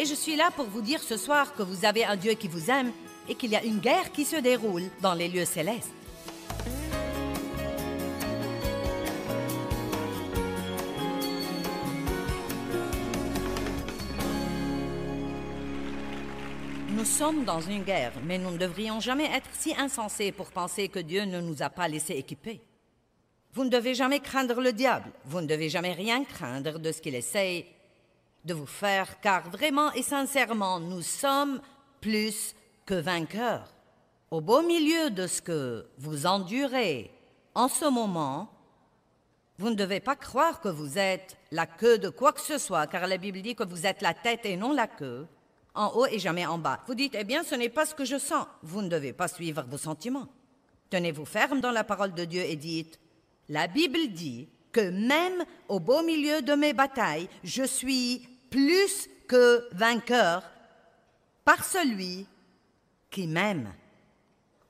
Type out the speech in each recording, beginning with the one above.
Et je suis là pour vous dire ce soir que vous avez un Dieu qui vous aime et qu'il y a une guerre qui se déroule dans les lieux célestes. Nous sommes dans une guerre, mais nous ne devrions jamais être si insensés pour penser que Dieu ne nous a pas laissés équiper. Vous ne devez jamais craindre le diable, vous ne devez jamais rien craindre de ce qu'il essaye de vous faire, car vraiment et sincèrement, nous sommes plus que vainqueurs. Au beau milieu de ce que vous endurez en ce moment, vous ne devez pas croire que vous êtes la queue de quoi que ce soit, car la Bible dit que vous êtes la tête et non la queue, en haut et jamais en bas. Vous dites, eh bien, ce n'est pas ce que je sens. Vous ne devez pas suivre vos sentiments. Tenez-vous ferme dans la parole de Dieu et dites, la Bible dit même au beau milieu de mes batailles, je suis plus que vainqueur par celui qui m'aime.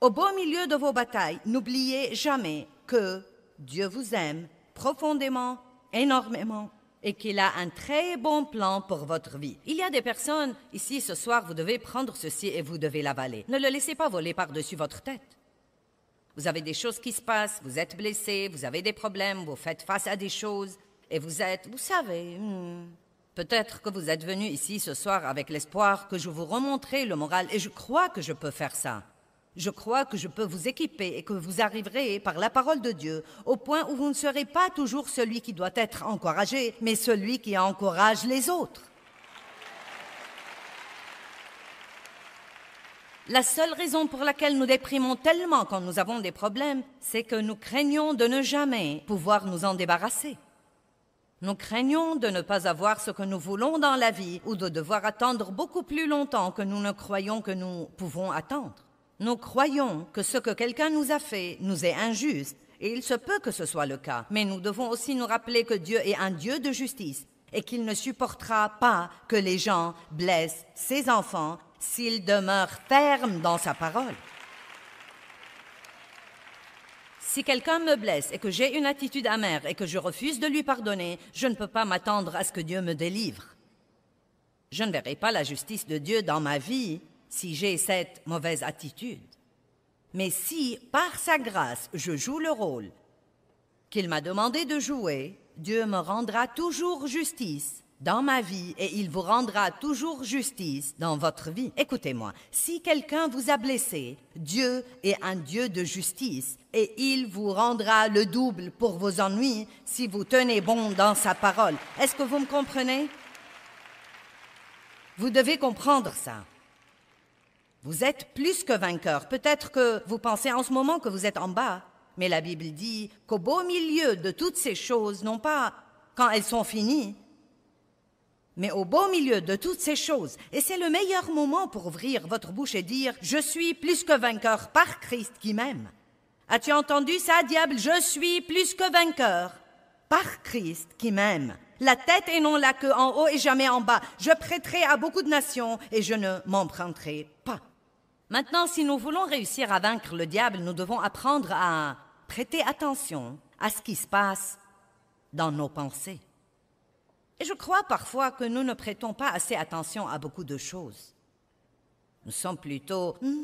Au beau milieu de vos batailles, n'oubliez jamais que Dieu vous aime profondément, énormément et qu'il a un très bon plan pour votre vie. Il y a des personnes ici ce soir, vous devez prendre ceci et vous devez l'avaler. Ne le laissez pas voler par-dessus votre tête. Vous avez des choses qui se passent, vous êtes blessé, vous avez des problèmes, vous faites face à des choses, et vous êtes, vous savez, hmm. peut-être que vous êtes venu ici ce soir avec l'espoir que je vous remonterai le moral, et je crois que je peux faire ça. Je crois que je peux vous équiper et que vous arriverez par la parole de Dieu au point où vous ne serez pas toujours celui qui doit être encouragé, mais celui qui encourage les autres. La seule raison pour laquelle nous déprimons tellement quand nous avons des problèmes, c'est que nous craignons de ne jamais pouvoir nous en débarrasser. Nous craignons de ne pas avoir ce que nous voulons dans la vie ou de devoir attendre beaucoup plus longtemps que nous ne croyons que nous pouvons attendre. Nous croyons que ce que quelqu'un nous a fait nous est injuste, et il se peut que ce soit le cas, mais nous devons aussi nous rappeler que Dieu est un Dieu de justice et qu'il ne supportera pas que les gens blessent ses enfants s'il demeure ferme dans sa parole. Si quelqu'un me blesse et que j'ai une attitude amère et que je refuse de lui pardonner, je ne peux pas m'attendre à ce que Dieu me délivre. Je ne verrai pas la justice de Dieu dans ma vie si j'ai cette mauvaise attitude. Mais si, par sa grâce, je joue le rôle qu'il m'a demandé de jouer, Dieu me rendra toujours justice dans ma vie et il vous rendra toujours justice dans votre vie. Écoutez-moi, si quelqu'un vous a blessé, Dieu est un Dieu de justice et il vous rendra le double pour vos ennuis si vous tenez bon dans sa parole. Est-ce que vous me comprenez Vous devez comprendre ça. Vous êtes plus que vainqueur. Peut-être que vous pensez en ce moment que vous êtes en bas, mais la Bible dit qu'au beau milieu de toutes ces choses, non pas quand elles sont finies, mais au beau milieu de toutes ces choses, et c'est le meilleur moment pour ouvrir votre bouche et dire ⁇ Je suis plus que vainqueur par Christ qui m'aime ⁇ As-tu entendu ça, diable Je suis plus que vainqueur par Christ qui m'aime. La tête et non la queue en haut et jamais en bas. Je prêterai à beaucoup de nations et je ne m'emprunterai pas. Maintenant, si nous voulons réussir à vaincre le diable, nous devons apprendre à prêter attention à ce qui se passe dans nos pensées. Et je crois parfois que nous ne prêtons pas assez attention à beaucoup de choses. Nous sommes plutôt... Hum,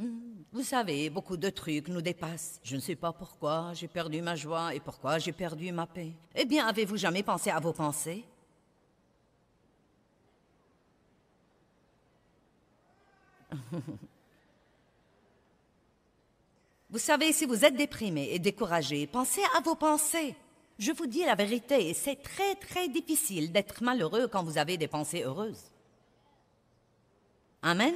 hum, hum, vous savez, beaucoup de trucs nous dépassent. Je ne sais pas pourquoi j'ai perdu ma joie et pourquoi j'ai perdu ma paix. Eh bien, avez-vous jamais pensé à vos pensées Vous savez, si vous êtes déprimé et découragé, pensez à vos pensées. Je vous dis la vérité, c'est très très difficile d'être malheureux quand vous avez des pensées heureuses. Amen.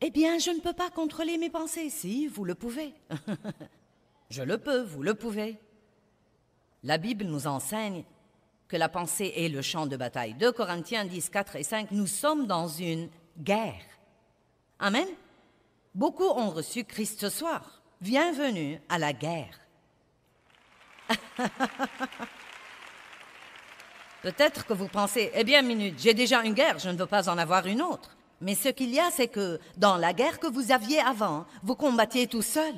Eh bien, je ne peux pas contrôler mes pensées, si vous le pouvez. je le peux, vous le pouvez. La Bible nous enseigne que la pensée est le champ de bataille. 2 Corinthiens 10, 4 et 5, nous sommes dans une guerre. Amen. Beaucoup ont reçu Christ ce soir. Bienvenue à la guerre. Peut-être que vous pensez, eh bien, minute, j'ai déjà une guerre, je ne veux pas en avoir une autre. Mais ce qu'il y a, c'est que dans la guerre que vous aviez avant, vous combattiez tout seul.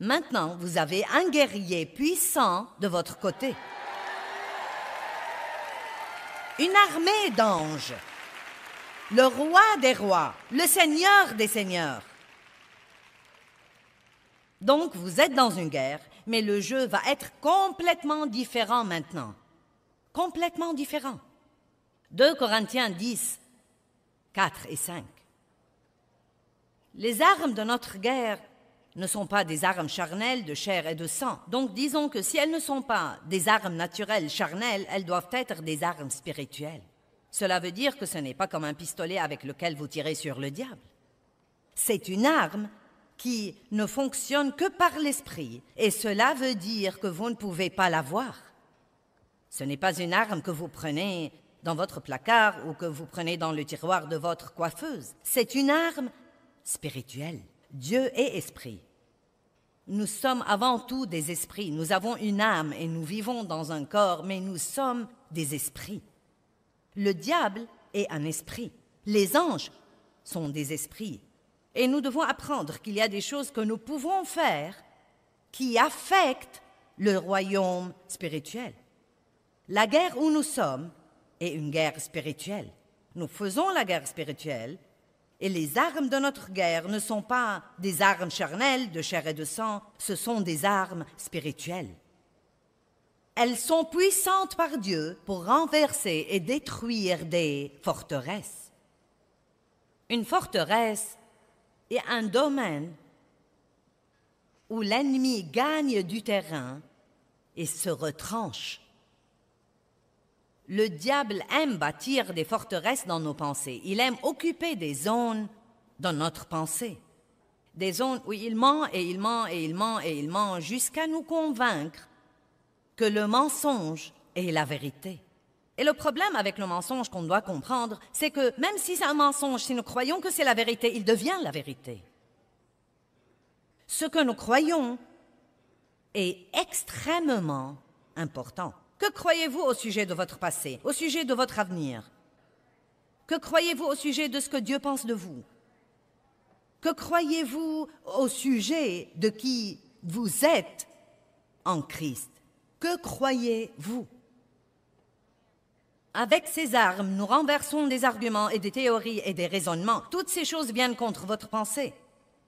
Maintenant, vous avez un guerrier puissant de votre côté. Une armée d'anges. Le roi des rois, le seigneur des seigneurs. Donc vous êtes dans une guerre, mais le jeu va être complètement différent maintenant. Complètement différent. 2 Corinthiens 10, 4 et 5. Les armes de notre guerre ne sont pas des armes charnelles de chair et de sang. Donc disons que si elles ne sont pas des armes naturelles charnelles, elles doivent être des armes spirituelles. Cela veut dire que ce n'est pas comme un pistolet avec lequel vous tirez sur le diable. C'est une arme qui ne fonctionne que par l'esprit, et cela veut dire que vous ne pouvez pas l'avoir. Ce n'est pas une arme que vous prenez dans votre placard ou que vous prenez dans le tiroir de votre coiffeuse. C'est une arme spirituelle. Dieu est esprit. Nous sommes avant tout des esprits. Nous avons une âme et nous vivons dans un corps, mais nous sommes des esprits. Le diable est un esprit. Les anges sont des esprits. Et nous devons apprendre qu'il y a des choses que nous pouvons faire qui affectent le royaume spirituel. La guerre où nous sommes est une guerre spirituelle. Nous faisons la guerre spirituelle et les armes de notre guerre ne sont pas des armes charnelles de chair et de sang, ce sont des armes spirituelles. Elles sont puissantes par Dieu pour renverser et détruire des forteresses. Une forteresse est un domaine où l'ennemi gagne du terrain et se retranche. Le diable aime bâtir des forteresses dans nos pensées. Il aime occuper des zones dans notre pensée. Des zones où il ment et il ment et il ment et il ment jusqu'à nous convaincre que le mensonge est la vérité. Et le problème avec le mensonge qu'on doit comprendre, c'est que même si c'est un mensonge, si nous croyons que c'est la vérité, il devient la vérité. Ce que nous croyons est extrêmement important. Que croyez-vous au sujet de votre passé, au sujet de votre avenir Que croyez-vous au sujet de ce que Dieu pense de vous Que croyez-vous au sujet de qui vous êtes en Christ Que croyez-vous avec ces armes, nous renversons des arguments et des théories et des raisonnements. Toutes ces choses viennent contre votre pensée.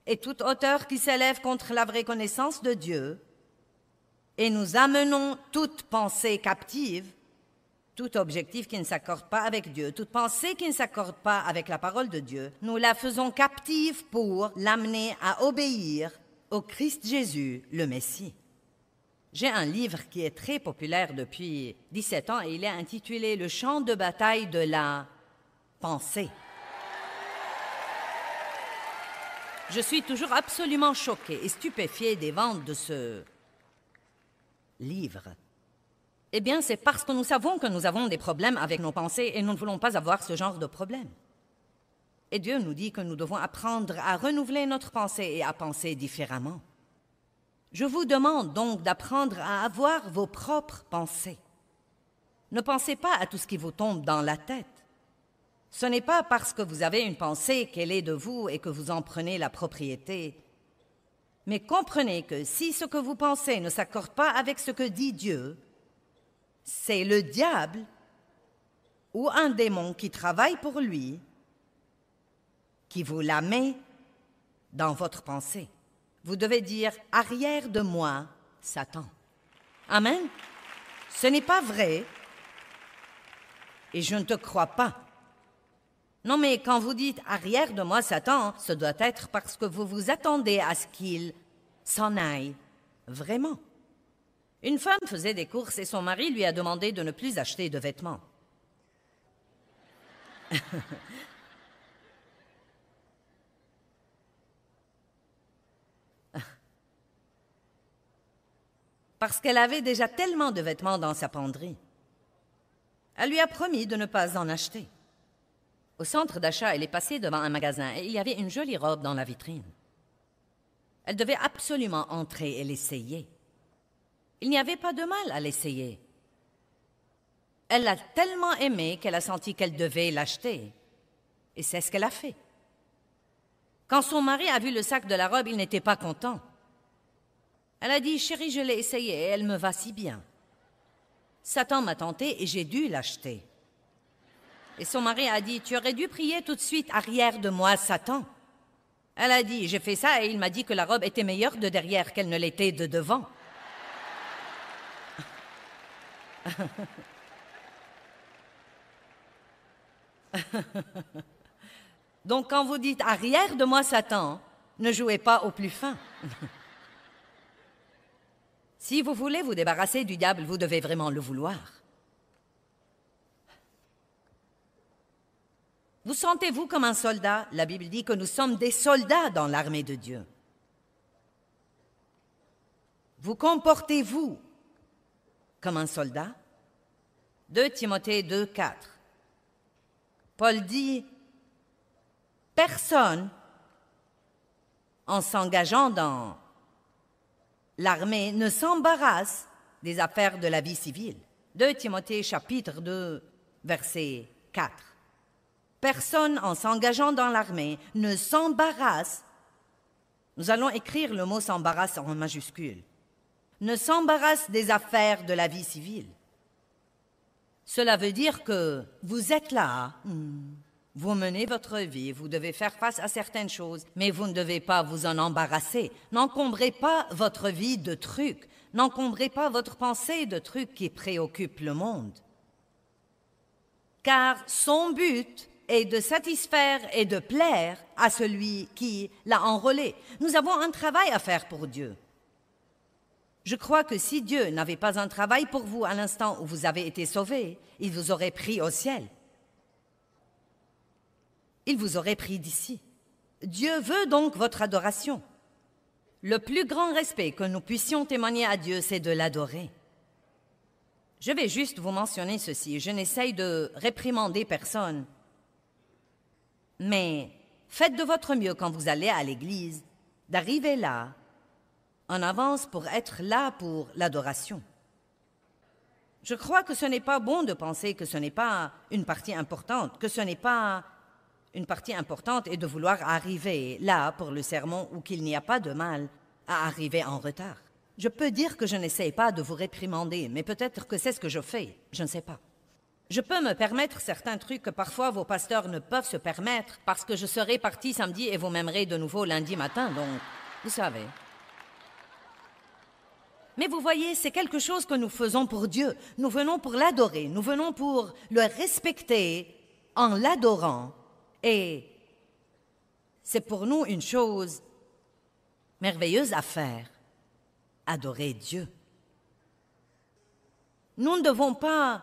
Et toute hauteur qui s'élève contre la vraie connaissance de Dieu. Et nous amenons toute pensée captive, tout objectif qui ne s'accorde pas avec Dieu, toute pensée qui ne s'accorde pas avec la parole de Dieu, nous la faisons captive pour l'amener à obéir au Christ Jésus, le Messie. J'ai un livre qui est très populaire depuis 17 ans et il est intitulé Le champ de bataille de la pensée. Je suis toujours absolument choquée et stupéfiée des ventes de ce livre. Eh bien, c'est parce que nous savons que nous avons des problèmes avec nos pensées et nous ne voulons pas avoir ce genre de problème. Et Dieu nous dit que nous devons apprendre à renouveler notre pensée et à penser différemment. Je vous demande donc d'apprendre à avoir vos propres pensées. Ne pensez pas à tout ce qui vous tombe dans la tête. Ce n'est pas parce que vous avez une pensée qu'elle est de vous et que vous en prenez la propriété. Mais comprenez que si ce que vous pensez ne s'accorde pas avec ce que dit Dieu, c'est le diable ou un démon qui travaille pour lui qui vous la met dans votre pensée vous devez dire Arrière de moi, Satan. Amen. Ce n'est pas vrai. Et je ne te crois pas. Non, mais quand vous dites Arrière de moi, Satan, ce doit être parce que vous vous attendez à ce qu'il s'en aille. Vraiment. Une femme faisait des courses et son mari lui a demandé de ne plus acheter de vêtements. parce qu'elle avait déjà tellement de vêtements dans sa penderie. Elle lui a promis de ne pas en acheter. Au centre d'achat, elle est passée devant un magasin et il y avait une jolie robe dans la vitrine. Elle devait absolument entrer et l'essayer. Il n'y avait pas de mal à l'essayer. Elle l'a tellement aimée qu'elle a senti qu'elle devait l'acheter. Et c'est ce qu'elle a fait. Quand son mari a vu le sac de la robe, il n'était pas content. Elle a dit Chérie, je l'ai essayé et elle me va si bien. Satan m'a tenté et j'ai dû l'acheter. Et son mari a dit Tu aurais dû prier tout de suite arrière de moi, Satan. Elle a dit J'ai fait ça et il m'a dit que la robe était meilleure de derrière qu'elle ne l'était de devant. Donc quand vous dites arrière de moi Satan, ne jouez pas au plus fin. Si vous voulez vous débarrasser du diable, vous devez vraiment le vouloir. Vous sentez-vous comme un soldat La Bible dit que nous sommes des soldats dans l'armée de Dieu. Vous comportez-vous comme un soldat 2 Timothée 2, 4. Paul dit, Personne, en s'engageant dans l'armée ne s'embarrasse des affaires de la vie civile. 2 Timothée chapitre 2 verset 4. Personne en s'engageant dans l'armée ne s'embarrasse. Nous allons écrire le mot s'embarrasse en majuscule. Ne s'embarrasse des affaires de la vie civile. Cela veut dire que vous êtes là. Hmm. Vous menez votre vie, vous devez faire face à certaines choses, mais vous ne devez pas vous en embarrasser. N'encombrez pas votre vie de trucs, n'encombrez pas votre pensée de trucs qui préoccupent le monde. Car son but est de satisfaire et de plaire à celui qui l'a enrôlé. Nous avons un travail à faire pour Dieu. Je crois que si Dieu n'avait pas un travail pour vous à l'instant où vous avez été sauvé, il vous aurait pris au ciel. Il vous aurait pris d'ici. Dieu veut donc votre adoration. Le plus grand respect que nous puissions témoigner à Dieu, c'est de l'adorer. Je vais juste vous mentionner ceci. Je n'essaye de réprimander personne. Mais faites de votre mieux quand vous allez à l'église d'arriver là, en avance pour être là pour l'adoration. Je crois que ce n'est pas bon de penser que ce n'est pas une partie importante, que ce n'est pas une partie importante est de vouloir arriver là pour le sermon ou qu'il n'y a pas de mal à arriver en retard. Je peux dire que je n'essaie pas de vous réprimander, mais peut-être que c'est ce que je fais, je ne sais pas. Je peux me permettre certains trucs que parfois vos pasteurs ne peuvent se permettre parce que je serai parti samedi et vous m'aimerez de nouveau lundi matin, donc vous savez. Mais vous voyez, c'est quelque chose que nous faisons pour Dieu. Nous venons pour l'adorer, nous venons pour le respecter en l'adorant et c'est pour nous une chose merveilleuse à faire, adorer Dieu. Nous ne devons pas,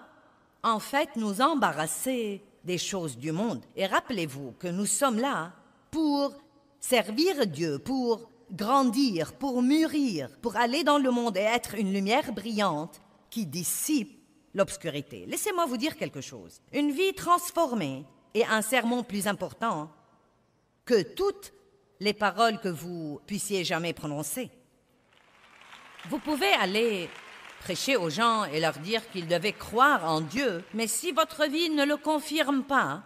en fait, nous embarrasser des choses du monde. Et rappelez-vous que nous sommes là pour servir Dieu, pour grandir, pour mûrir, pour aller dans le monde et être une lumière brillante qui dissipe l'obscurité. Laissez-moi vous dire quelque chose. Une vie transformée et un sermon plus important hein, que toutes les paroles que vous puissiez jamais prononcer. Vous pouvez aller prêcher aux gens et leur dire qu'ils devaient croire en Dieu, mais si votre vie ne le confirme pas,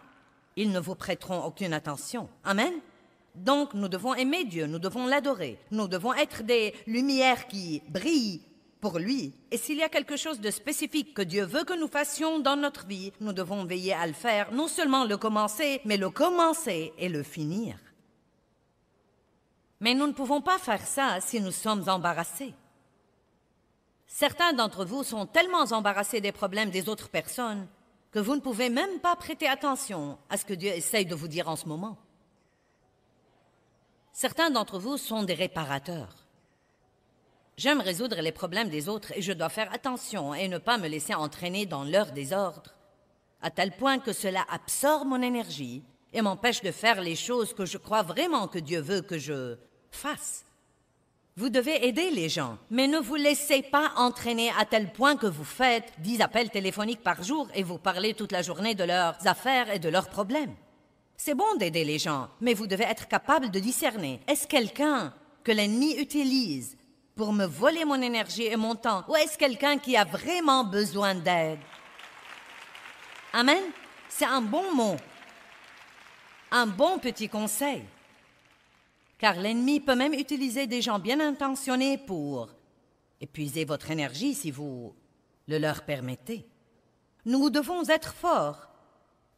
ils ne vous prêteront aucune attention. Amen. Donc nous devons aimer Dieu, nous devons l'adorer, nous devons être des lumières qui brillent pour lui. Et s'il y a quelque chose de spécifique que Dieu veut que nous fassions dans notre vie, nous devons veiller à le faire, non seulement le commencer, mais le commencer et le finir. Mais nous ne pouvons pas faire ça si nous sommes embarrassés. Certains d'entre vous sont tellement embarrassés des problèmes des autres personnes que vous ne pouvez même pas prêter attention à ce que Dieu essaye de vous dire en ce moment. Certains d'entre vous sont des réparateurs. J'aime résoudre les problèmes des autres et je dois faire attention et ne pas me laisser entraîner dans leur désordre, à tel point que cela absorbe mon énergie et m'empêche de faire les choses que je crois vraiment que Dieu veut que je fasse. Vous devez aider les gens, mais ne vous laissez pas entraîner à tel point que vous faites dix appels téléphoniques par jour et vous parlez toute la journée de leurs affaires et de leurs problèmes. C'est bon d'aider les gens, mais vous devez être capable de discerner. Est-ce quelqu'un que l'ennemi utilise pour me voler mon énergie et mon temps Ou est-ce quelqu'un qui a vraiment besoin d'aide Amen C'est un bon mot, un bon petit conseil. Car l'ennemi peut même utiliser des gens bien intentionnés pour épuiser votre énergie si vous le leur permettez. Nous devons être forts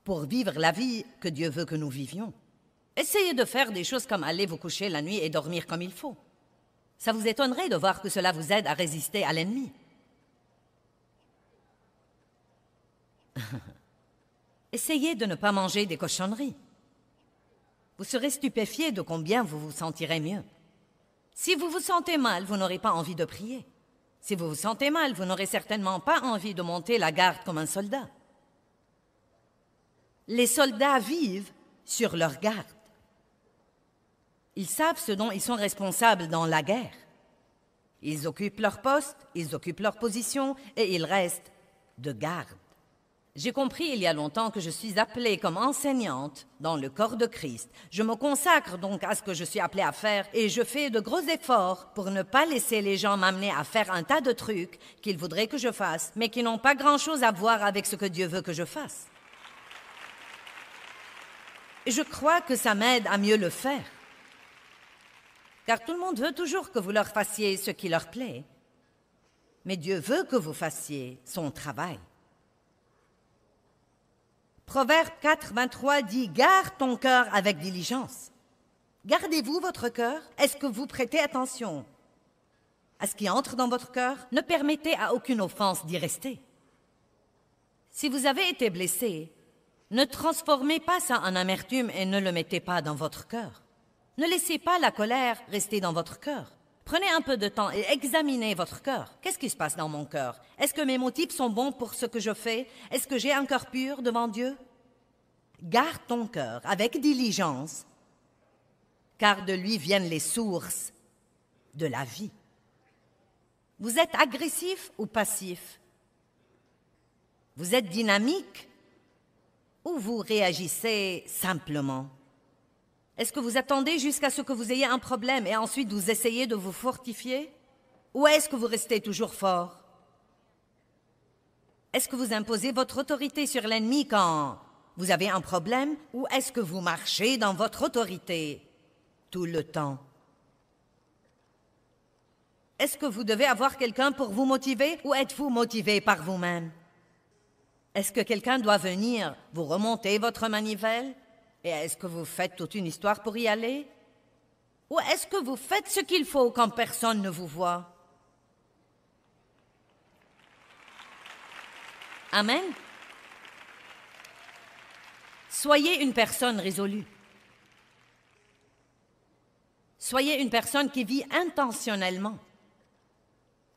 pour vivre la vie que Dieu veut que nous vivions. Essayez de faire des choses comme aller vous coucher la nuit et dormir comme il faut. Ça vous étonnerait de voir que cela vous aide à résister à l'ennemi. Essayez de ne pas manger des cochonneries. Vous serez stupéfié de combien vous vous sentirez mieux. Si vous vous sentez mal, vous n'aurez pas envie de prier. Si vous vous sentez mal, vous n'aurez certainement pas envie de monter la garde comme un soldat. Les soldats vivent sur leur garde. Ils savent ce dont ils sont responsables dans la guerre. Ils occupent leur poste, ils occupent leur position et ils restent de garde. J'ai compris il y a longtemps que je suis appelée comme enseignante dans le corps de Christ. Je me consacre donc à ce que je suis appelée à faire et je fais de gros efforts pour ne pas laisser les gens m'amener à faire un tas de trucs qu'ils voudraient que je fasse, mais qui n'ont pas grand-chose à voir avec ce que Dieu veut que je fasse. je crois que ça m'aide à mieux le faire car tout le monde veut toujours que vous leur fassiez ce qui leur plaît. Mais Dieu veut que vous fassiez son travail. Proverbe 4, 23 dit Garde ton cœur avec diligence. Gardez-vous votre cœur Est-ce que vous prêtez attention à ce qui entre dans votre cœur Ne permettez à aucune offense d'y rester. Si vous avez été blessé, ne transformez pas ça en amertume et ne le mettez pas dans votre cœur. Ne laissez pas la colère rester dans votre cœur. Prenez un peu de temps et examinez votre cœur. Qu'est-ce qui se passe dans mon cœur Est-ce que mes motifs sont bons pour ce que je fais Est-ce que j'ai un cœur pur devant Dieu Garde ton cœur avec diligence, car de lui viennent les sources de la vie. Vous êtes agressif ou passif Vous êtes dynamique ou vous réagissez simplement est-ce que vous attendez jusqu'à ce que vous ayez un problème et ensuite vous essayez de vous fortifier Ou est-ce que vous restez toujours fort Est-ce que vous imposez votre autorité sur l'ennemi quand vous avez un problème Ou est-ce que vous marchez dans votre autorité tout le temps Est-ce que vous devez avoir quelqu'un pour vous motiver ou êtes-vous motivé par vous-même Est-ce que quelqu'un doit venir vous remonter votre manivelle et est-ce que vous faites toute une histoire pour y aller Ou est-ce que vous faites ce qu'il faut quand personne ne vous voit Amen Soyez une personne résolue. Soyez une personne qui vit intentionnellement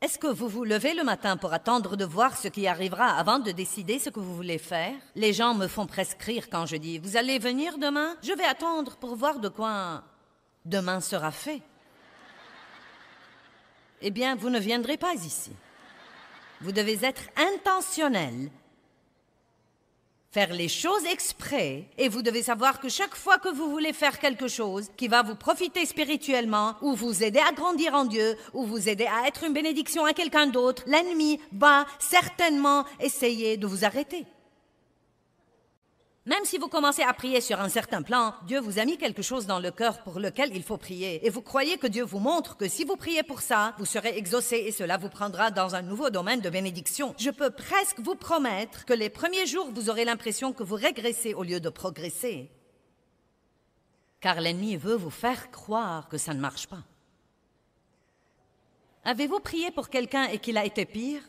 est-ce que vous vous levez le matin pour attendre de voir ce qui arrivera avant de décider ce que vous voulez faire Les gens me font prescrire quand je dis ⁇ Vous allez venir demain ?⁇ Je vais attendre pour voir de quoi demain sera fait. Eh bien, vous ne viendrez pas ici. Vous devez être intentionnel faire les choses exprès et vous devez savoir que chaque fois que vous voulez faire quelque chose qui va vous profiter spirituellement ou vous aider à grandir en Dieu ou vous aider à être une bénédiction à quelqu'un d'autre, l'ennemi va certainement essayer de vous arrêter. Même si vous commencez à prier sur un certain plan, Dieu vous a mis quelque chose dans le cœur pour lequel il faut prier. Et vous croyez que Dieu vous montre que si vous priez pour ça, vous serez exaucé et cela vous prendra dans un nouveau domaine de bénédiction. Je peux presque vous promettre que les premiers jours, vous aurez l'impression que vous régressez au lieu de progresser. Car l'ennemi veut vous faire croire que ça ne marche pas. Avez-vous prié pour quelqu'un et qu'il a été pire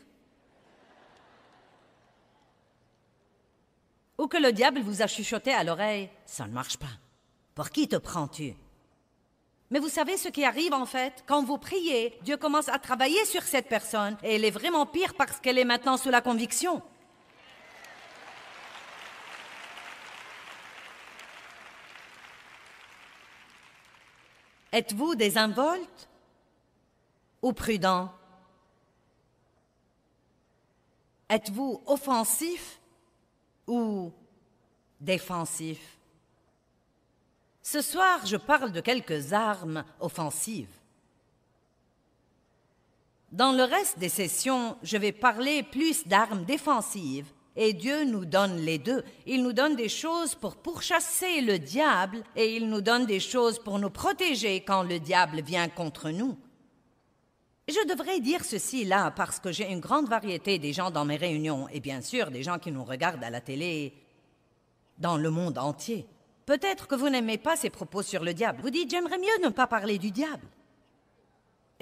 ou que le diable vous a chuchoté à l'oreille ⁇ ça ne marche pas ⁇ Pour qui te prends-tu mais vous savez ce qui arrive en fait Quand vous priez, Dieu commence à travailler sur cette personne et elle est vraiment pire parce qu'elle est maintenant sous la conviction. Êtes-vous désinvolte ou prudent Êtes-vous offensif ou défensif. Ce soir, je parle de quelques armes offensives. Dans le reste des sessions, je vais parler plus d'armes défensives, et Dieu nous donne les deux. Il nous donne des choses pour pourchasser le diable, et il nous donne des choses pour nous protéger quand le diable vient contre nous. Je devrais dire ceci là parce que j'ai une grande variété des gens dans mes réunions et bien sûr des gens qui nous regardent à la télé dans le monde entier. Peut-être que vous n'aimez pas ces propos sur le diable. Vous dites j'aimerais mieux ne pas parler du diable.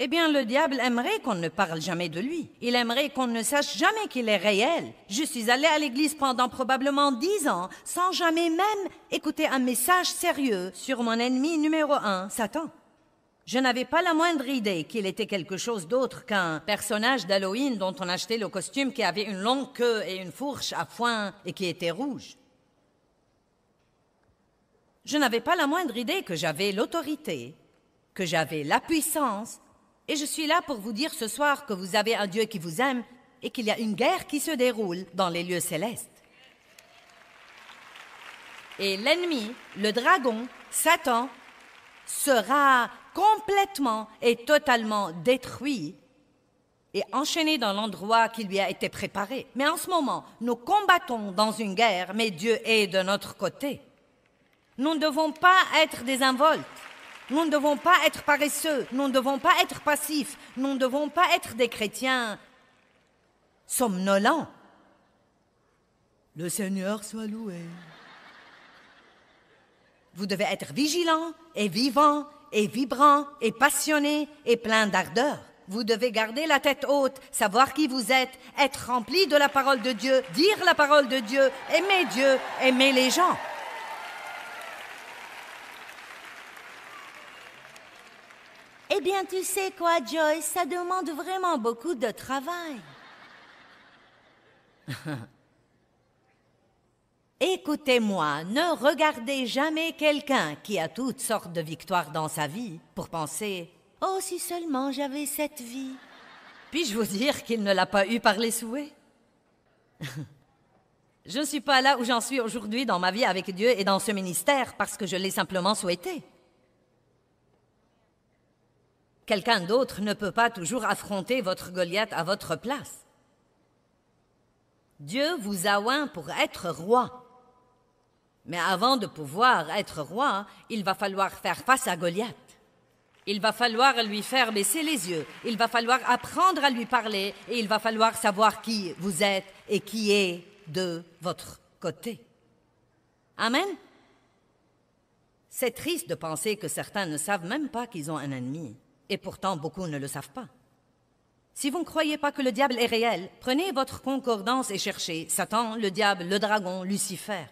Eh bien, le diable aimerait qu'on ne parle jamais de lui. Il aimerait qu'on ne sache jamais qu'il est réel. Je suis allé à l'église pendant probablement dix ans sans jamais même écouter un message sérieux sur mon ennemi numéro un, Satan. Je n'avais pas la moindre idée qu'il était quelque chose d'autre qu'un personnage d'Halloween dont on achetait le costume qui avait une longue queue et une fourche à foin et qui était rouge. Je n'avais pas la moindre idée que j'avais l'autorité, que j'avais la puissance, et je suis là pour vous dire ce soir que vous avez un Dieu qui vous aime et qu'il y a une guerre qui se déroule dans les lieux célestes. Et l'ennemi, le dragon, Satan, sera complètement et totalement détruit et enchaîné dans l'endroit qui lui a été préparé. Mais en ce moment, nous combattons dans une guerre, mais Dieu est de notre côté. Nous ne devons pas être désinvoltes. Nous ne devons pas être paresseux. Nous ne devons pas être passifs. Nous ne devons pas être des chrétiens somnolents. Le Seigneur soit loué. Vous devez être vigilants et vivants et vibrant et passionné et plein d'ardeur. Vous devez garder la tête haute, savoir qui vous êtes, être rempli de la parole de Dieu, dire la parole de Dieu, aimer Dieu, aimer les gens. Eh bien, tu sais quoi, Joyce, ça demande vraiment beaucoup de travail. Écoutez-moi, ne regardez jamais quelqu'un qui a toutes sortes de victoires dans sa vie pour penser ⁇ Oh si seulement j'avais cette vie !⁇ Puis-je vous dire qu'il ne l'a pas eu par les souhaits Je ne suis pas là où j'en suis aujourd'hui dans ma vie avec Dieu et dans ce ministère parce que je l'ai simplement souhaité. Quelqu'un d'autre ne peut pas toujours affronter votre Goliath à votre place. Dieu vous a oint pour être roi. Mais avant de pouvoir être roi, il va falloir faire face à Goliath. Il va falloir lui faire baisser les yeux, il va falloir apprendre à lui parler et il va falloir savoir qui vous êtes et qui est de votre côté. Amen. C'est triste de penser que certains ne savent même pas qu'ils ont un ennemi, et pourtant beaucoup ne le savent pas. Si vous ne croyez pas que le diable est réel, prenez votre concordance et cherchez Satan, le diable, le dragon, Lucifer.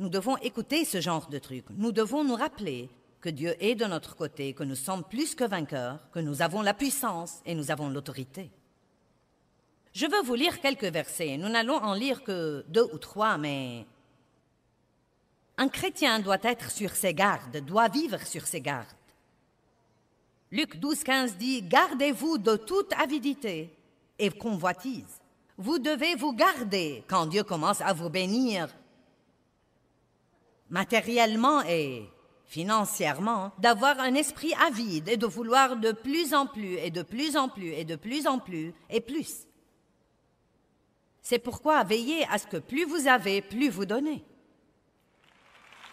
Nous devons écouter ce genre de truc. Nous devons nous rappeler que Dieu est de notre côté, que nous sommes plus que vainqueurs, que nous avons la puissance et nous avons l'autorité. Je veux vous lire quelques versets. Nous n'allons en lire que deux ou trois, mais un chrétien doit être sur ses gardes, doit vivre sur ses gardes. Luc 12, 15 dit Gardez-vous de toute avidité et convoitise. Vous devez vous garder quand Dieu commence à vous bénir matériellement et financièrement, d'avoir un esprit avide et de vouloir de plus en plus et de plus en plus et de plus en plus et plus. C'est pourquoi veillez à ce que plus vous avez, plus vous donnez.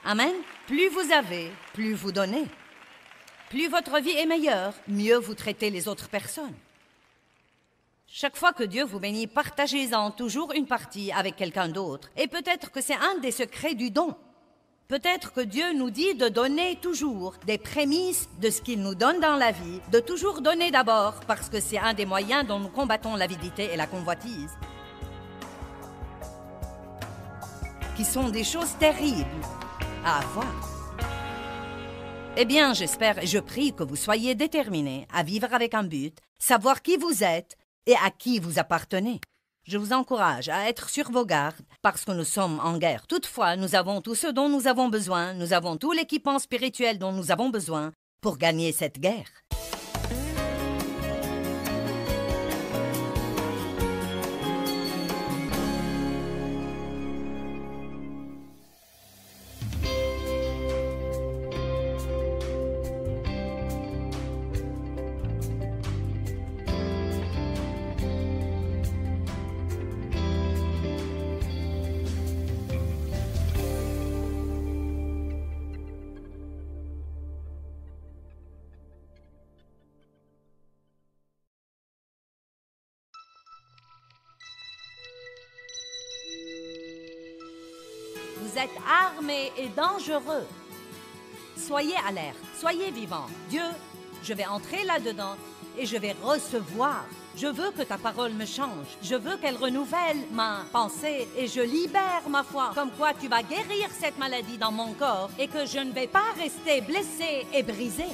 Amen. Plus vous avez, plus vous donnez. Plus votre vie est meilleure, mieux vous traitez les autres personnes. Chaque fois que Dieu vous bénit, partagez-en toujours une partie avec quelqu'un d'autre. Et peut-être que c'est un des secrets du don. Peut-être que Dieu nous dit de donner toujours des prémices de ce qu'il nous donne dans la vie, de toujours donner d'abord, parce que c'est un des moyens dont nous combattons l'avidité et la convoitise, qui sont des choses terribles à avoir. Eh bien, j'espère et je prie que vous soyez déterminés à vivre avec un but, savoir qui vous êtes et à qui vous appartenez. Je vous encourage à être sur vos gardes parce que nous sommes en guerre. Toutefois, nous avons tout ce dont nous avons besoin, nous avons tout l'équipement spirituel dont nous avons besoin pour gagner cette guerre. êtes armés et dangereux. Soyez alerte, soyez vivant Dieu, je vais entrer là-dedans et je vais recevoir. Je veux que ta parole me change. Je veux qu'elle renouvelle ma pensée et je libère ma foi. Comme quoi tu vas guérir cette maladie dans mon corps et que je ne vais pas rester blessé et brisé.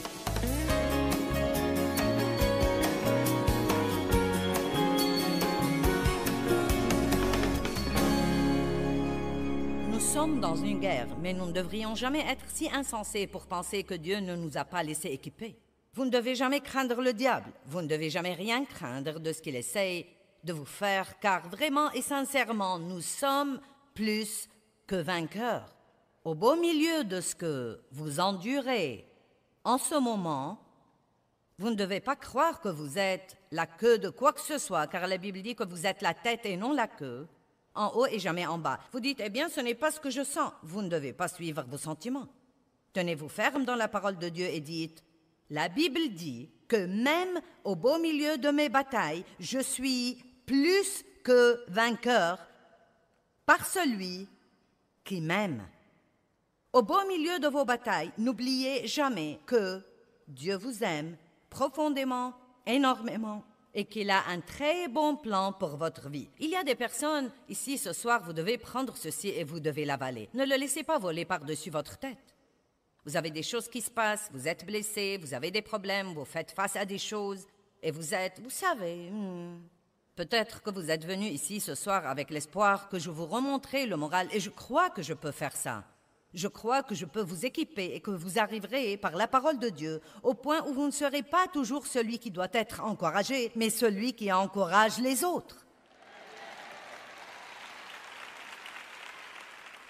dans une guerre, mais nous ne devrions jamais être si insensés pour penser que Dieu ne nous a pas laissés équipés. Vous ne devez jamais craindre le diable, vous ne devez jamais rien craindre de ce qu'il essaye de vous faire, car vraiment et sincèrement, nous sommes plus que vainqueurs. Au beau milieu de ce que vous endurez en ce moment, vous ne devez pas croire que vous êtes la queue de quoi que ce soit, car la Bible dit que vous êtes la tête et non la queue, en haut et jamais en bas. Vous dites, eh bien, ce n'est pas ce que je sens. Vous ne devez pas suivre vos sentiments. Tenez-vous ferme dans la parole de Dieu et dites, la Bible dit que même au beau milieu de mes batailles, je suis plus que vainqueur par celui qui m'aime. Au beau milieu de vos batailles, n'oubliez jamais que Dieu vous aime profondément, énormément et qu'il a un très bon plan pour votre vie. Il y a des personnes ici ce soir, vous devez prendre ceci et vous devez l'avaler. Ne le laissez pas voler par-dessus votre tête. Vous avez des choses qui se passent, vous êtes blessé, vous avez des problèmes, vous faites face à des choses et vous êtes, vous savez, hmm. peut-être que vous êtes venu ici ce soir avec l'espoir que je vous remontrerai le moral et je crois que je peux faire ça. Je crois que je peux vous équiper et que vous arriverez par la parole de Dieu au point où vous ne serez pas toujours celui qui doit être encouragé, mais celui qui encourage les autres.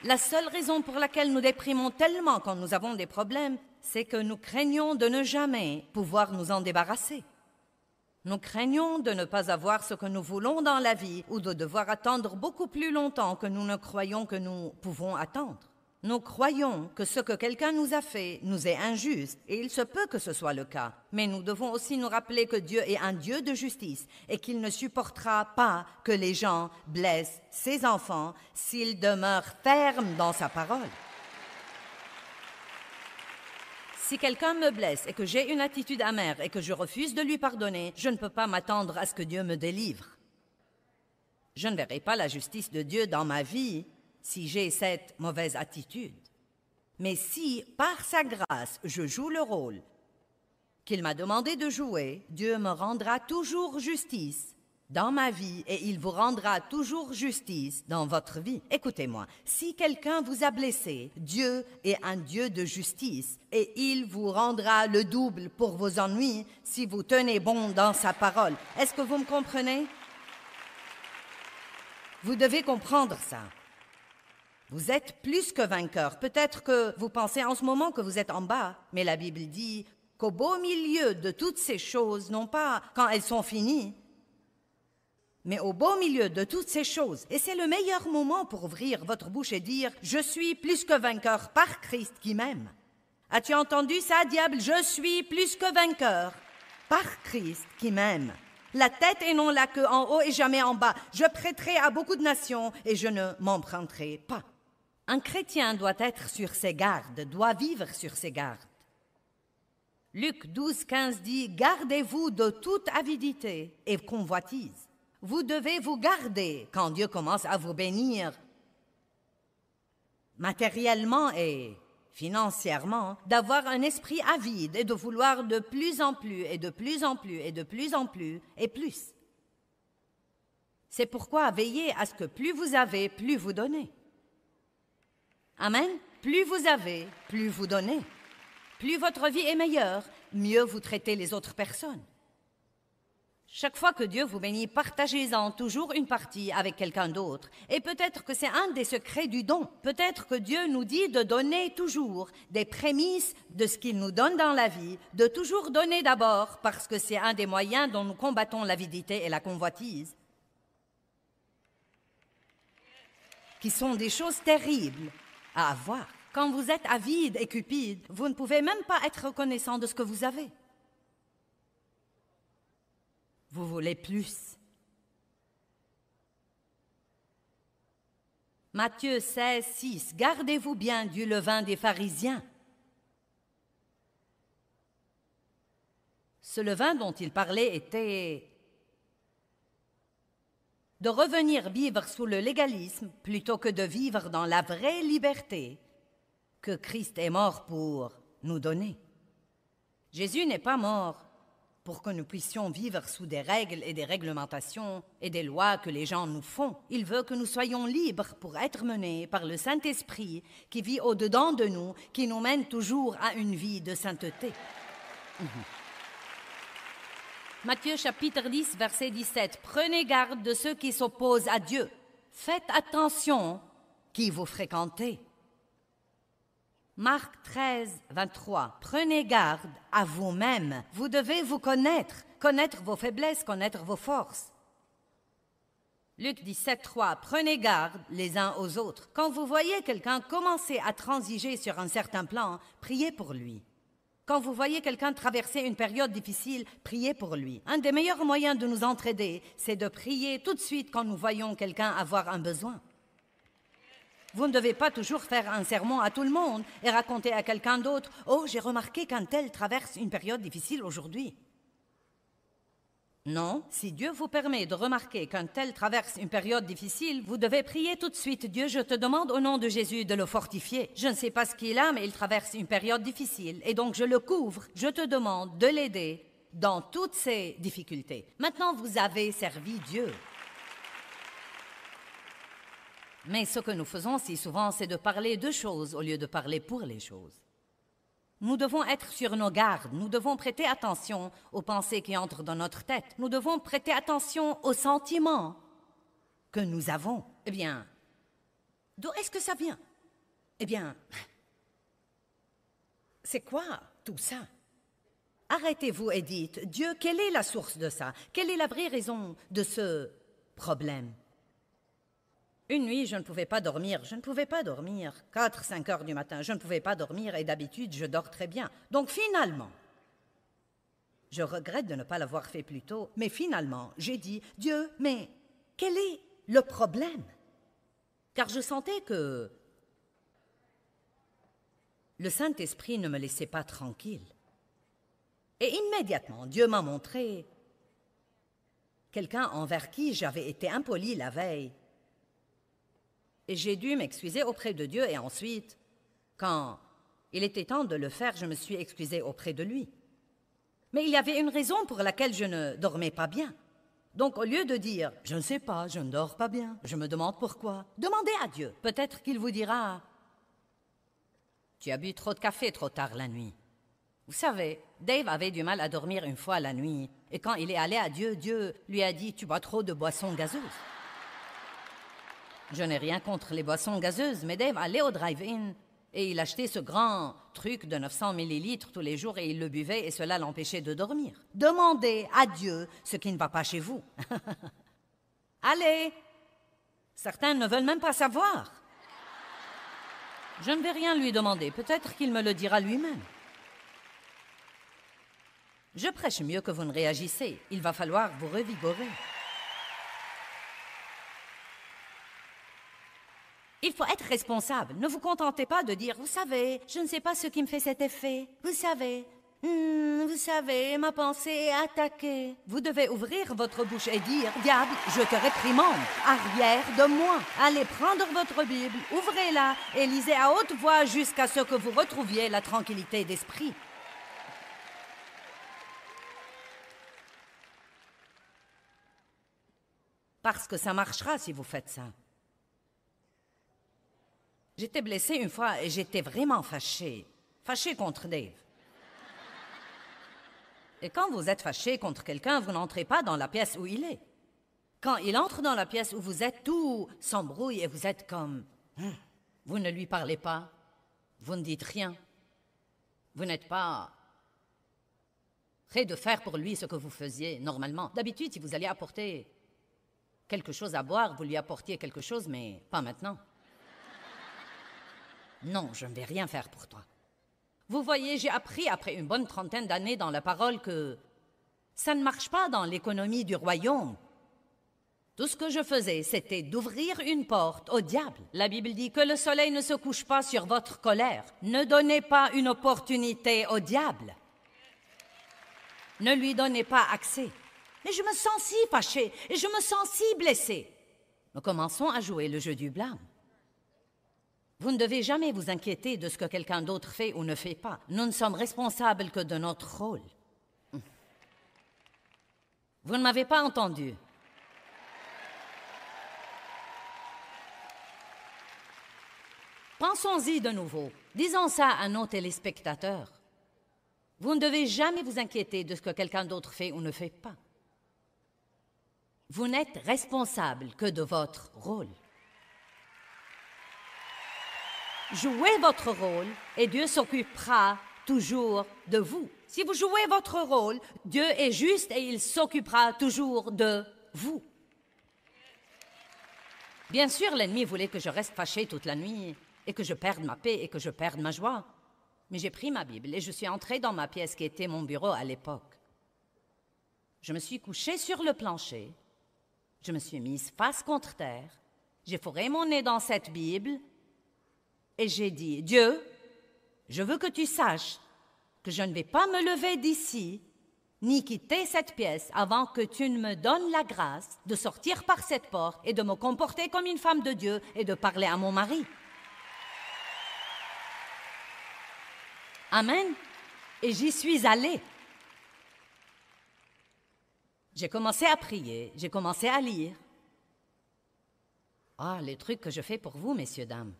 La seule raison pour laquelle nous déprimons tellement quand nous avons des problèmes, c'est que nous craignons de ne jamais pouvoir nous en débarrasser. Nous craignons de ne pas avoir ce que nous voulons dans la vie ou de devoir attendre beaucoup plus longtemps que nous ne croyons que nous pouvons attendre. Nous croyons que ce que quelqu'un nous a fait nous est injuste, et il se peut que ce soit le cas. Mais nous devons aussi nous rappeler que Dieu est un Dieu de justice et qu'il ne supportera pas que les gens blessent ses enfants s'ils demeurent fermes dans sa parole. Si quelqu'un me blesse et que j'ai une attitude amère et que je refuse de lui pardonner, je ne peux pas m'attendre à ce que Dieu me délivre. Je ne verrai pas la justice de Dieu dans ma vie si j'ai cette mauvaise attitude. Mais si, par sa grâce, je joue le rôle qu'il m'a demandé de jouer, Dieu me rendra toujours justice dans ma vie et il vous rendra toujours justice dans votre vie. Écoutez-moi, si quelqu'un vous a blessé, Dieu est un Dieu de justice et il vous rendra le double pour vos ennuis si vous tenez bon dans sa parole. Est-ce que vous me comprenez Vous devez comprendre ça. Vous êtes plus que vainqueur. Peut-être que vous pensez en ce moment que vous êtes en bas, mais la Bible dit qu'au beau milieu de toutes ces choses, non pas quand elles sont finies, mais au beau milieu de toutes ces choses, et c'est le meilleur moment pour ouvrir votre bouche et dire ⁇ Je suis plus que vainqueur par Christ qui m'aime ⁇ As-tu entendu ça, diable Je suis plus que vainqueur par Christ qui m'aime. La tête et non la queue, en haut et jamais en bas. Je prêterai à beaucoup de nations et je ne m'emprunterai pas. Un chrétien doit être sur ses gardes, doit vivre sur ses gardes. Luc 12, 15 dit Gardez-vous de toute avidité et convoitise. Vous devez vous garder quand Dieu commence à vous bénir, matériellement et financièrement, d'avoir un esprit avide et de vouloir de plus en plus et de plus en plus et de plus en plus et plus. C'est pourquoi veillez à ce que plus vous avez, plus vous donnez. Amen. Plus vous avez, plus vous donnez. Plus votre vie est meilleure, mieux vous traitez les autres personnes. Chaque fois que Dieu vous bénit, partagez-en toujours une partie avec quelqu'un d'autre. Et peut-être que c'est un des secrets du don. Peut-être que Dieu nous dit de donner toujours des prémices de ce qu'il nous donne dans la vie, de toujours donner d'abord, parce que c'est un des moyens dont nous combattons l'avidité et la convoitise, qui sont des choses terribles à avoir. Quand vous êtes avide et cupide, vous ne pouvez même pas être reconnaissant de ce que vous avez. Vous voulez plus. Matthieu 16, 6. Gardez-vous bien du levain des pharisiens. Ce levain dont il parlait était de revenir vivre sous le légalisme plutôt que de vivre dans la vraie liberté que Christ est mort pour nous donner. Jésus n'est pas mort pour que nous puissions vivre sous des règles et des réglementations et des lois que les gens nous font. Il veut que nous soyons libres pour être menés par le Saint-Esprit qui vit au-dedans de nous, qui nous mène toujours à une vie de sainteté. Matthieu chapitre 10, verset 17. Prenez garde de ceux qui s'opposent à Dieu. Faites attention qui vous fréquentez. Marc 13, 23. Prenez garde à vous-même. Vous devez vous connaître, connaître vos faiblesses, connaître vos forces. Luc 17, 3. Prenez garde les uns aux autres. Quand vous voyez quelqu'un commencer à transiger sur un certain plan, priez pour lui. Quand vous voyez quelqu'un traverser une période difficile, priez pour lui. Un des meilleurs moyens de nous entraider, c'est de prier tout de suite quand nous voyons quelqu'un avoir un besoin. Vous ne devez pas toujours faire un sermon à tout le monde et raconter à quelqu'un d'autre ⁇ Oh, j'ai remarqué qu'un tel traverse une période difficile aujourd'hui ⁇ non, si Dieu vous permet de remarquer qu'un tel traverse une période difficile, vous devez prier tout de suite. Dieu, je te demande au nom de Jésus de le fortifier. Je ne sais pas ce qu'il a, mais il traverse une période difficile, et donc je le couvre. Je te demande de l'aider dans toutes ses difficultés. Maintenant, vous avez servi Dieu. Mais ce que nous faisons si souvent, c'est de parler de choses au lieu de parler pour les choses. Nous devons être sur nos gardes, nous devons prêter attention aux pensées qui entrent dans notre tête, nous devons prêter attention aux sentiments que nous avons. Eh bien, d'où est-ce que ça vient Eh bien, c'est quoi tout ça Arrêtez-vous et dites, Dieu, quelle est la source de ça Quelle est la vraie raison de ce problème une nuit, je ne pouvais pas dormir, je ne pouvais pas dormir. 4-5 heures du matin, je ne pouvais pas dormir et d'habitude, je dors très bien. Donc finalement, je regrette de ne pas l'avoir fait plus tôt, mais finalement, j'ai dit, Dieu, mais quel est le problème Car je sentais que le Saint-Esprit ne me laissait pas tranquille. Et immédiatement, Dieu m'a montré quelqu'un envers qui j'avais été impoli la veille et j'ai dû m'excuser auprès de Dieu et ensuite, quand il était temps de le faire, je me suis excusée auprès de lui. Mais il y avait une raison pour laquelle je ne dormais pas bien. Donc au lieu de dire ⁇ Je ne sais pas, je ne dors pas bien, je me demande pourquoi ⁇ demandez à Dieu. Peut-être qu'il vous dira ⁇ Tu as bu trop de café trop tard la nuit. Vous savez, Dave avait du mal à dormir une fois la nuit, et quand il est allé à Dieu, Dieu lui a dit ⁇ Tu bois trop de boissons gazeuses ⁇ je n'ai rien contre les boissons gazeuses, mais Dave allait au drive-in et il achetait ce grand truc de 900 millilitres tous les jours et il le buvait et cela l'empêchait de dormir. Demandez à Dieu ce qui ne va pas chez vous. Allez Certains ne veulent même pas savoir. Je ne vais rien lui demander, peut-être qu'il me le dira lui-même. Je prêche mieux que vous ne réagissez, il va falloir vous revigorer. Il faut être responsable. Ne vous contentez pas de dire, vous savez, je ne sais pas ce qui me fait cet effet. Vous savez, hmm, vous savez, ma pensée est attaquée. Vous devez ouvrir votre bouche et dire, diable, je te réprimande, arrière de moi. Allez prendre votre Bible, ouvrez-la et lisez à haute voix jusqu'à ce que vous retrouviez la tranquillité d'esprit. Parce que ça marchera si vous faites ça. J'étais blessée une fois et j'étais vraiment fâché, fâché contre Dave. Et quand vous êtes fâché contre quelqu'un, vous n'entrez pas dans la pièce où il est. Quand il entre dans la pièce où vous êtes, tout s'embrouille et vous êtes comme... Hein, vous ne lui parlez pas. Vous ne dites rien. Vous n'êtes pas prêt de faire pour lui ce que vous faisiez normalement. D'habitude, si vous alliez apporter quelque chose à boire, vous lui apportiez quelque chose, mais pas maintenant. Non, je ne vais rien faire pour toi. Vous voyez, j'ai appris après une bonne trentaine d'années dans la parole que ça ne marche pas dans l'économie du royaume. Tout ce que je faisais, c'était d'ouvrir une porte au diable. La Bible dit que le soleil ne se couche pas sur votre colère. Ne donnez pas une opportunité au diable. Ne lui donnez pas accès. Mais je me sens si pâché, et je me sens si blessé. Nous commençons à jouer le jeu du blâme. Vous ne devez jamais vous inquiéter de ce que quelqu'un d'autre fait ou ne fait pas. Nous ne sommes responsables que de notre rôle. Hmm. Vous ne m'avez pas entendu. Pensons-y de nouveau. Disons ça à nos téléspectateurs. Vous ne devez jamais vous inquiéter de ce que quelqu'un d'autre fait ou ne fait pas. Vous n'êtes responsable que de votre rôle. Jouez votre rôle et Dieu s'occupera toujours de vous. Si vous jouez votre rôle, Dieu est juste et il s'occupera toujours de vous. Bien sûr, l'ennemi voulait que je reste fâché toute la nuit et que je perde ma paix et que je perde ma joie. Mais j'ai pris ma Bible et je suis entrée dans ma pièce qui était mon bureau à l'époque. Je me suis couchée sur le plancher. Je me suis mise face contre terre. J'ai fourré mon nez dans cette Bible et j'ai dit, Dieu, je veux que tu saches que je ne vais pas me lever d'ici, ni quitter cette pièce avant que tu ne me donnes la grâce de sortir par cette porte et de me comporter comme une femme de Dieu et de parler à mon mari. Amen. Et j'y suis allée. J'ai commencé à prier, j'ai commencé à lire. Ah, les trucs que je fais pour vous, messieurs, dames.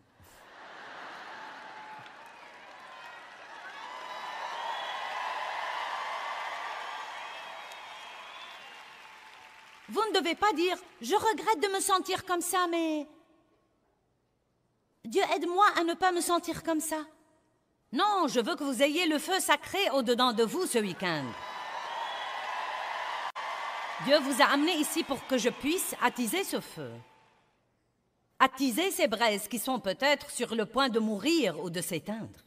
Vous ne devez pas dire je regrette de me sentir comme ça, mais Dieu aide-moi à ne pas me sentir comme ça. Non, je veux que vous ayez le feu sacré au-dedans de vous ce week-end. Dieu vous a amené ici pour que je puisse attiser ce feu. Attiser ces braises qui sont peut-être sur le point de mourir ou de s'éteindre.